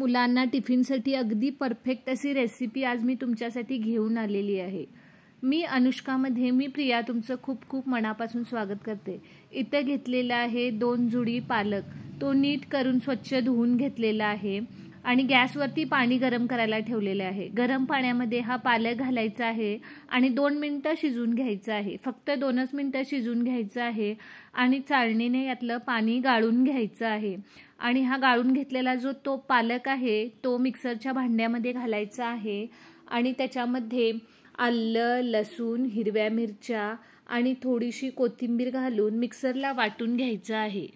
मुलांना टिफिनसाठी अगदी परफेक्ट अशी रेसिपी आज मी तुमच्यासाठी घेऊन आलेली आहे मी अनुष्कामध्ये मी प्रिया तुमचं खूप खूप मनापासून स्वागत करते इथं घेतलेलं आहे दोन जुडी पालक तो नीट करून स्वच्छ धुवून घेतलेला आहे आणि गॅसवरती पाणी गरम करायला ठेवलेले आहे गरम पाण्यामध्ये हा पालक घालायचा आहे आणि दोन मिनटं शिजून घ्यायचं आहे फक्त दोनच मिनटं शिजून घ्यायचं आहे आणि चाळणीने यातलं पाणी गाळून घ्यायचं आहे आणि हा गाळून घेतलेला जो तो पालक आहे तो मिक्सरच्या भांड्यामध्ये घालायचा आहे आणि त्याच्यामध्ये आलं लसूण हिरव्या मिरच्या आणि थोडीशी कोथिंबीर घालून मिक्सरला वाटून घ्यायचं आहे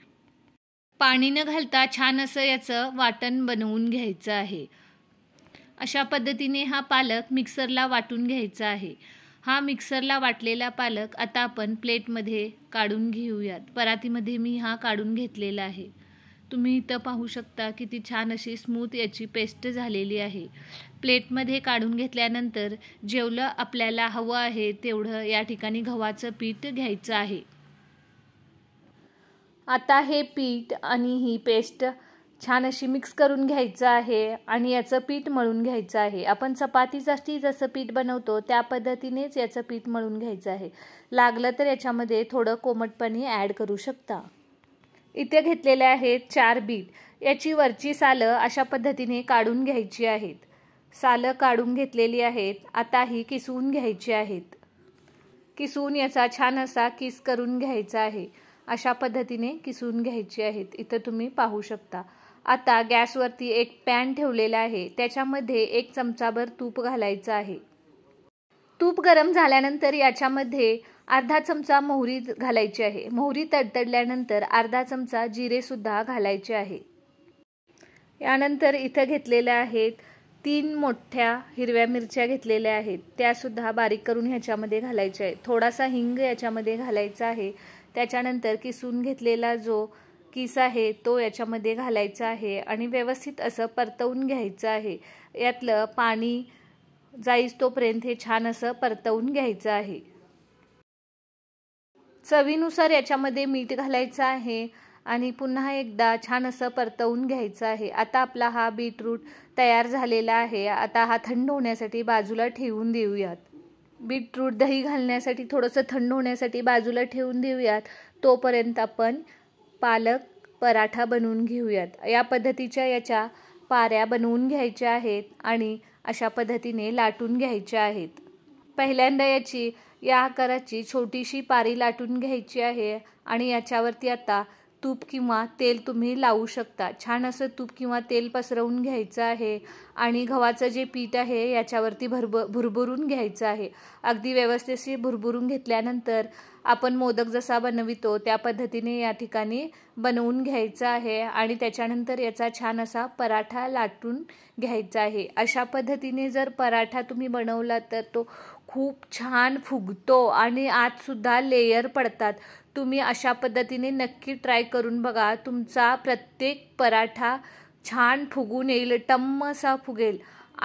पाणी न घालता छान असं याचं वाटण बनवून घ्यायचं आहे अशा पद्धतीने हा पालक मिक्सरला वाटून घ्यायचा आहे हा मिक्सरला वाटलेला पालक आता आपण प्लेटमध्ये काढून घेऊयात परातीमध्ये मी हा काढून घेतलेला आहे तुम्ही इथं पाहू शकता की ती छान अशी स्मूथ याची पेस्ट झालेली आहे प्लेटमध्ये काढून घेतल्यानंतर जेवढं आपल्याला हवं आहे तेवढं या ठिकाणी गव्हाचं पीठ घ्यायचं आहे आता हे पीठ आणि ही पेस्ट छान अशी मिक्स करून घ्यायचं आहे आणि याचं पीठ मळून घ्यायचं आहे आपण चपातीसाठी जसं पीठ बनवतो त्या पद्धतीनेच याचं पीठ मळून घ्यायचं आहे लागलं तर याच्यामध्ये थोडं कोमटपणी ॲड करू शकता इथे घेतलेले आहेत चार बीट याची वरची सालं अशा पद्धतीने काढून घ्यायची आहेत सालं काढून घेतलेली आहेत आता ही किसून घ्यायची आहेत किसून याचा छान असा किस करून घ्यायचा आहे अशा पद्धतीने किसून घ्यायची आहेत इथं तुम्ही पाहू शकता आता गॅसवरती एक पॅन ठेवलेला आहे त्याच्यामध्ये एक चमचाभर तूप घालायचं आहे तूप गरम झाल्यानंतर याच्यामध्ये अर्धा चमचा मोहरी घालायची आहे मोहरी तडतडल्यानंतर अर्धा चमचा जिरे सुद्धा घालायचे आहे यानंतर इथं घेतलेल्या आहेत तीन मोठ्या हिरव्या मिरच्या घेतलेल्या आहेत त्यासुद्धा बारीक करून ह्याच्यामध्ये घालायच्या आहेत थोडासा हिंग याच्यामध्ये घालायचा आहे त्याच्यानंतर किसून घेतलेला जो किस आहे तो याच्यामध्ये घालायचा आहे आणि व्यवस्थित असं परतवून घ्यायचं आहे यातलं पाणी जाईस तोपर्यंत हे छान असं परतवून घ्यायचं आहे चवीनुसार याच्यामध्ये मीठ घालायचं आहे आणि पुन्हा एकदा छान असं परतवून घ्यायचं आहे आता आपला हा बीटरूट तयार झालेला आहे आता हा थंड होण्यासाठी बाजूला ठेवून देऊयात बीटरूट दही घालण्यासाठी थोडंसं थंड होण्यासाठी बाजूला ठेवून देऊयात तोपर्यंत आपण पालक पराठा बनवून घेऊयात या पद्धतीच्या याच्या पाऱ्या बनवून घ्यायच्या आहेत आणि अशा पद्धतीने लाटून घ्यायच्या आहेत पहिल्यांदा याची या आकाराची छोटीशी पारी लाटून घ्यायची आहे आणि याच्यावरती आता तूप किंवा तेल तुम्ही लावू शकता छान असं तूप किंवा तेल पसरवून घ्यायचं आहे आणि गव्हाचं जे पीठ आहे याच्यावरती भरब भुरभुरून घ्यायचं आहे अगदी व्यवस्थेशी भुरभुरून घेतल्यानंतर आपण मोदक जसा बनवितो त्या पद्धतीने या ठिकाणी बनवून घ्यायचं आहे आणि त्याच्यानंतर याचा छान असा पराठा लाटून घ्यायचा आहे अशा पद्धतीने जर पराठा तुम्ही बनवला तर तो खूप छान फुगतो आणि आतसुद्धा लेयर पडतात तुम्ही अशा पद्धतीने नक्की ट्राय करून बघा तुमचा प्रत्येक पराठा छान फुगून येईल टम्म असा फुगेल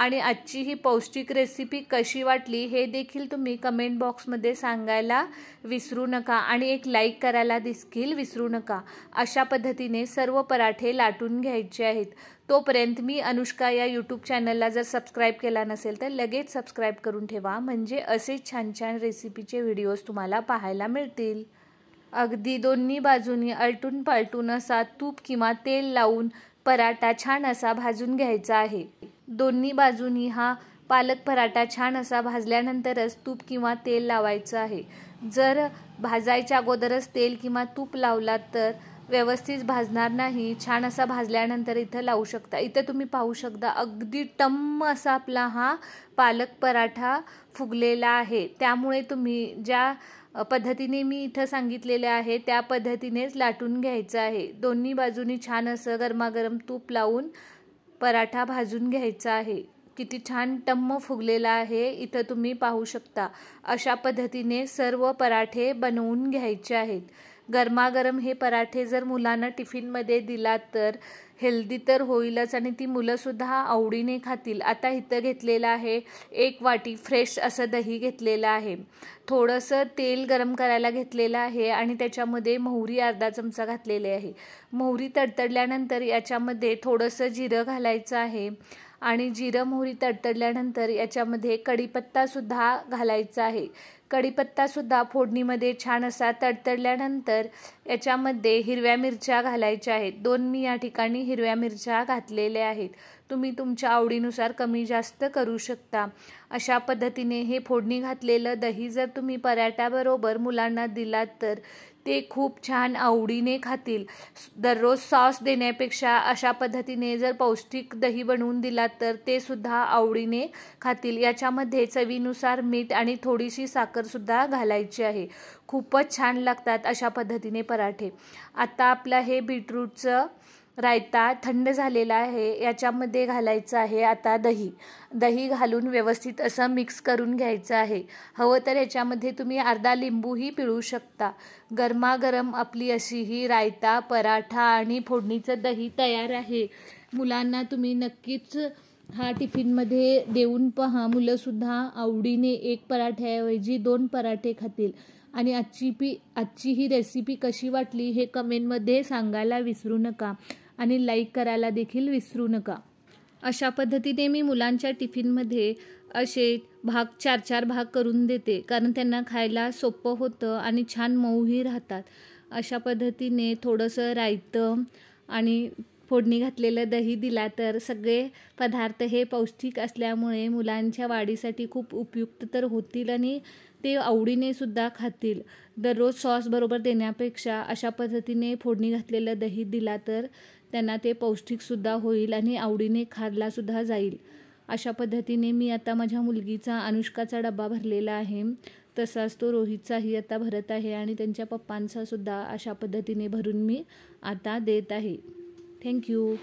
आणि आजची ही पौष्टिक रेसिपी कशी वाटली हे देखील तुम्ही कमेंट बॉक्समध्ये सांगायला विसरू नका आणि एक लाईक करायला देखील विसरू नका अशा पद्धतीने सर्व पराठे लाटून घ्यायचे आहेत तोपर्यंत मी अनुष्का या यूट्यूब चॅनलला जर सबस्क्राईब केला नसेल तर लगेच सबस्क्राईब करून ठेवा म्हणजे असे छान छान रेसिपीचे व्हिडिओज तुम्हाला पाहायला मिळतील अगदी दोन्ही बाजूनी अलटून पालटून असा तूप किंवा तेल लावून पराठा छान असा भाजून घ्यायचा आहे दोन्ही बाजूनी हा पालक पराठा छान असा भाजल्यानंतरच तूप किंवा तेल लावायचं आहे जर भाजायच्या अगोदरच तेल किंवा तूप लावला तर व्यवस्थित भाजणार नाही छान असा भाजल्यानंतर इथं लावू शकता इथं तुम्ही पाहू शकता अगदी टम्म असा आपला हा पालक पराठा फुगलेला आहे त्यामुळे तुम्ही ज्या पद्धतीने मी इथं सांगितलेले आहे त्या पद्धतीनेच लाटून घ्यायचं आहे दोन्ही बाजूनी छान असं गरमागरम तूप लावून पराठा भाजून घ्यायचा आहे किती छान टम्म फुगलेला आहे इथं तुम्ही पाहू शकता अशा पद्धतीने सर्व पराठे बनवून घ्यायचे आहेत गरमागरम हे पराठे जर मुलांना टिफिनमध्ये दिला तर हेल्दी तर होईलच आणि ती मुलंसुद्धा आवडीने खातील आता इथं घेतलेलं आहे एक वाटी फ्रेश असं दही घेतलेलं आहे थोडंसं तेल गरम करायला घेतलेलं आहे आणि त्याच्यामध्ये मोहरी अर्धा चमचा घातलेले आहे मोहरी तडतडल्यानंतर याच्यामध्ये थोडंसं जिरं घालायचं आहे आणि जिरं मोहरी तडतडल्यानंतर याच्यामध्ये कडीपत्तासुद्धा घालायचा आहे कढीपत्तासुद्धा फोडणीमध्ये छान असा तडतडल्यानंतर याच्यामध्ये हिरव्या मिरच्या घालायच्या आहेत दोन मी या ठिकाणी हिरव्या मिरच्या घातलेल्या आहेत तुम्ही तुमच्या आवडीनुसार कमी जास्त करू शकता अशा पद्धतीने हे फोडणी घातलेलं दही जर तुम्ही पराठ्याबरोबर मुलांना दिलात तर ते खूप छान आवडीने खातील दररोज सॉस देण्यापेक्षा अशा पद्धतीने जर पौष्टिक दही बनवून दिला तर ते सुद्धा आवडीने खातील याच्यामध्ये चवीनुसार मीठ आणि थोडीशी साखरसुद्धा घालायची आहे खूपच छान लागतात अशा पद्धतीने पराठे आता आपलं हे बीटरूटचं रायता थंड झालेला आहे याच्यामध्ये घालायचं आहे आता दही दही घालून व्यवस्थित असं मिक्स करून घ्यायचं आहे हवं तर याच्यामध्ये तुम्ही अर्धा लिंबूही पिळू शकता गरमागरम आपली अशी ही रायता पराठा आणि फोडणीचं दही तयार आहे मुलांना तुम्ही नक्कीच हा टिफिनमध्ये देऊन पहा मुलंसुद्धा आवडीने एक पराठ्याऐवजी दोन पराठे खातील आणि आजची पी आजची ही रेसिपी कशी वाटली हे कमेंटमध्ये सांगायला विसरू नका आणि लाईक करायला देखील विसरू नका अशा पद्धतीने मी मुलांच्या टिफिनमध्ये असे भाग चार चार भाग करून देते कारण त्यांना खायला सोपं होतं आणि छान मऊही राहतात अशा पद्धतीने थोडंसं रायतं आणि फोडणी घातलेलं दही दिला तर सगळे पदार्थ हे पौष्टिक असल्यामुळे मुलांच्या वाढीसाठी खूप उपयुक्त तर होतील आणि ते आवडीने सुद्धा खातील दररोज सॉसबरोबर देण्यापेक्षा अशा पद्धतीने फोडणी घातलेलं दही दिला तर त्यांना ते पौष्टिकसुद्धा होईल आणि आवडीने खाल्लासुद्धा जाईल अशा पद्धतीने मी आता माझ्या मुलगीचा अनुष्काचा डबा भरलेला आहे तसाच तो रोहितचाही आता भरत आहे आणि त्यांच्या पप्पांचासुद्धा अशा पद्धतीने भरून मी आता देत आहे थँक्यू